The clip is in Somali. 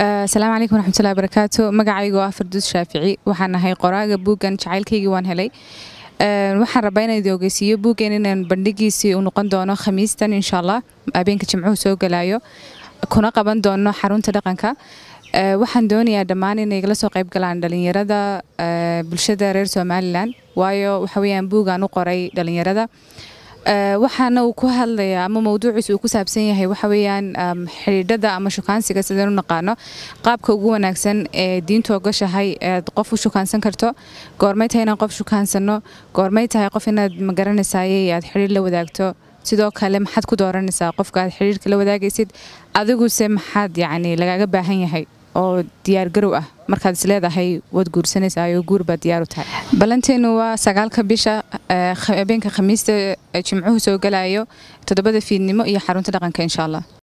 asalaamu calaykum waraxmat ullahi barakaatu magacayga waa farduus shaafici waxaan ahay qoraaga buuggan jacaylkaygii waan helay waxaan rabaa inaan idi ogeysiiyo buuggan inaan bandhigiisii uu noqon doono khamiistan insha allah habeenka jimcuhu soo galaayo kuna qaban doono xarunta dhaqanka waxaan doonayaa dhammaan inay la soo qayb galaan dhallinyarada bulshada reer somalilan waayo waxa weeyaan buugaan u qoray dhallinyarada Eh, waxaana uu ku hadlaya ama mawduuciis uu ku saabsan yahay waxa weeyaan ehm, xidhiidhada ama shukaansiga sidaan u naqaano qaabka ugu wanaagsan ee diintu ogashahay eed qof u shukaansan karto goormay tahay inaan qof shukaansano goormay tahay qof inaad magaranaysaayey aad xidhiir la wadaagto sidoo kale maxaad ku dooranaysaa qofka aad xidhiirka la wadaagaysid adiguse maxaad yacni lagaaga baahan yahay oo diyaargarow ah markaad is leedahay waad guursanaysaa oo guur baad diyaaru tahay ballanteenu waa sagaalka bisha eh, habeenka khamiista eh, jimcuhu soo galayo toddobada fiidnimo iyo xarunta dhaqanka insha allah